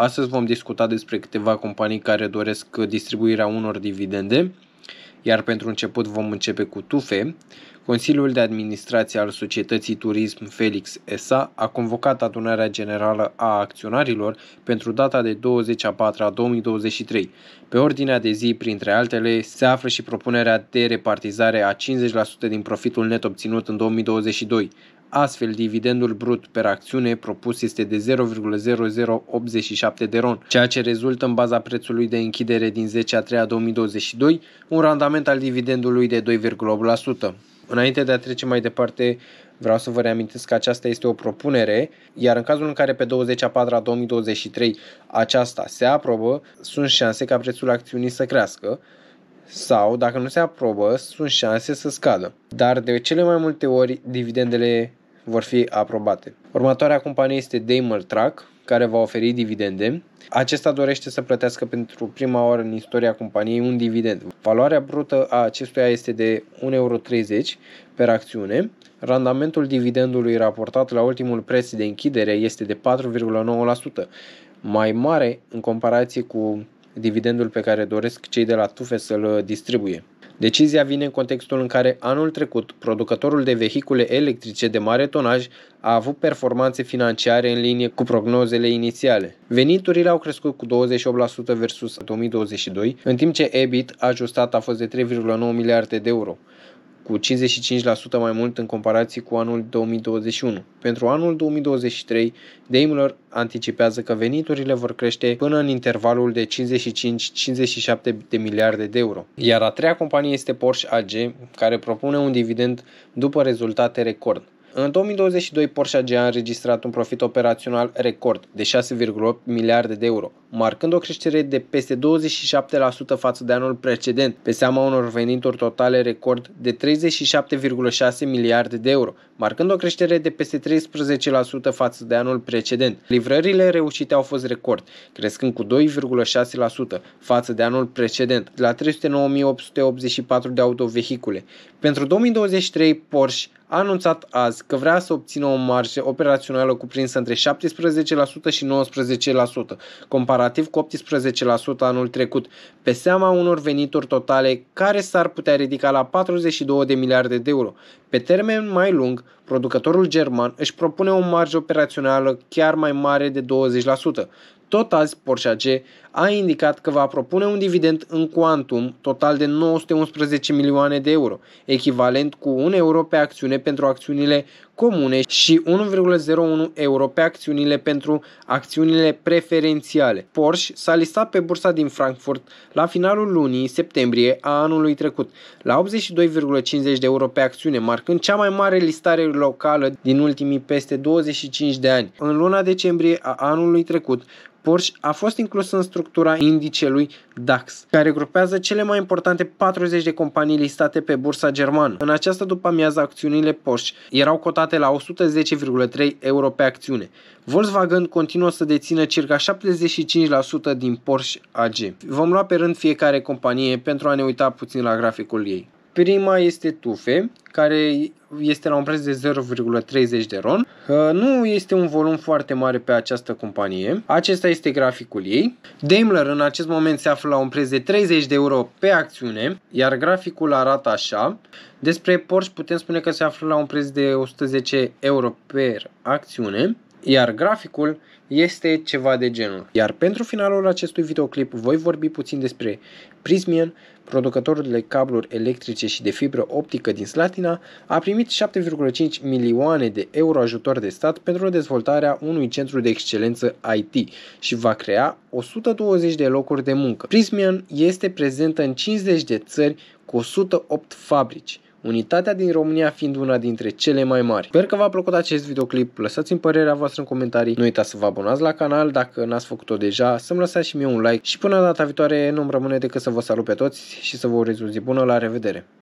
Astăzi vom discuta despre câteva companii care doresc distribuirea unor dividende, iar pentru început vom începe cu TUFE. Consiliul de Administrație al Societății Turism Felix S.A. a convocat adunarea generală a acționarilor pentru data de 24 a 2023. Pe ordinea de zi, printre altele, se află și propunerea de repartizare a 50% din profitul net obținut în 2022. Astfel, dividendul brut per acțiune propus este de 0,0087 de ron, ceea ce rezultă în baza prețului de închidere din 10 a 3 a 2022, un randament al dividendului de 2,8%. Înainte de a trece mai departe, vreau să vă reamintesc că aceasta este o propunere, iar în cazul în care pe 20 a 4 a 2023 aceasta se aprobă, sunt șanse ca prețul acțiunii să crească, sau, dacă nu se aprobă, sunt șanse să scadă. Dar de cele mai multe ori, dividendele vor fi aprobate. Următoarea companie este Daimler Truck, care va oferi dividende. Acesta dorește să plătească pentru prima oară în istoria companiei un dividend. Valoarea brută a acestuia este de 1,30 euro per acțiune. Randamentul dividendului raportat la ultimul preț de închidere este de 4,9%, mai mare în comparație cu dividendul pe care doresc cei de la TUFE să-l distribuie. Decizia vine în contextul în care anul trecut producătorul de vehicule electrice de mare tonaj a avut performanțe financiare în linie cu prognozele inițiale. Veniturile au crescut cu 28% versus 2022, în timp ce EBIT ajustat a fost de 3,9 miliarde de euro cu 55% mai mult în comparație cu anul 2021. Pentru anul 2023, Daimler anticipează că veniturile vor crește până în intervalul de 55-57 de miliarde de euro. Iar a treia companie este Porsche AG, care propune un dividend după rezultate record. În 2022, Porsche AG a înregistrat un profit operațional record de 6,8 miliarde de euro, marcând o creștere de peste 27% față de anul precedent, pe seama unor venituri totale record de 37,6 miliarde de euro, marcând o creștere de peste 13% față de anul precedent. Livrările reușite au fost record, crescând cu 2,6% față de anul precedent, la 309.884 de autovehicule. Pentru 2023, Porsche a anunțat azi că vrea să obțină o marjă operațională cuprinsă între 17% și 19%, comparativ cu 18% anul trecut, pe seama unor venituri totale care s-ar putea ridica la 42 de miliarde de euro. Pe termen mai lung, producătorul german își propune o marjă operațională chiar mai mare de 20%. Tot azi, Porsche AG a indicat că va propune un dividend în quantum total de 911 milioane de euro, echivalent cu 1 euro pe acțiune pentru acțiunile comune și 1,01 euro pe acțiunile pentru acțiunile preferențiale. Porsche s-a listat pe bursa din Frankfurt la finalul lunii septembrie a anului trecut, la 82,50 de euro pe acțiune, marcând cea mai mare listare locală din ultimii peste 25 de ani. În luna decembrie a anului trecut, Porsche a fost inclus în structura indicelui DAX, care grupează cele mai importante 40 de companii listate pe bursa germană. În această după-amiază, acțiunile Porsche erau cotate la 110,3 euro pe acțiune. Volkswagen continuă să dețină circa 75% din Porsche AG. Vom lua pe rând fiecare companie pentru a ne uita puțin la graficul ei. Prima este Tufe, care este la un preț de 0,30 de ron. Nu este un volum foarte mare pe această companie. Acesta este graficul ei. Daimler în acest moment se află la un preț de 30 de euro pe acțiune, iar graficul arată așa. Despre Porsche putem spune că se află la un preț de 110 euro pe acțiune iar graficul este ceva de genul. Iar pentru finalul acestui videoclip voi vorbi puțin despre Prismian, producătorul de cabluri electrice și de fibră optică din Slatina, a primit 7,5 milioane de euro ajutor de stat pentru dezvoltarea unui centru de excelență IT și va crea 120 de locuri de muncă. Prismian este prezentă în 50 de țări cu 108 fabrici unitatea din România fiind una dintre cele mai mari. Sper că v-a plăcut acest videoclip, lăsați-mi părerea voastră în comentarii, nu uitați să vă abonați la canal dacă n-ați făcut-o deja, să-mi lăsați și mie un like și până data viitoare nu-mi rămâne decât să vă salut pe toți și să vă urez o zi bună, la revedere!